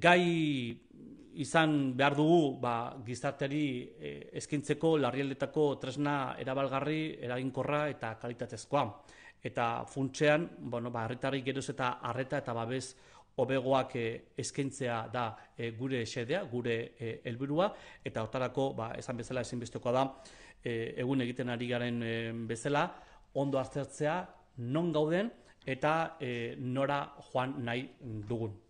gai izan behar dugu ba, gizarteri eskintzeko larrialdetako tresna erabalgarri eraginkorra eta kalitatezkoa. Eta funtsean, bueno, ba, geroz eta harreta eta babez hobegoak e, eskaintzea da e, gure xedea, gure e, helburua eta hortarako, ba, esan bezala ezinbestekoa da, egun egiten ari garen bezala, ondo aztertzea non gauden eta nora joan nahi dugun.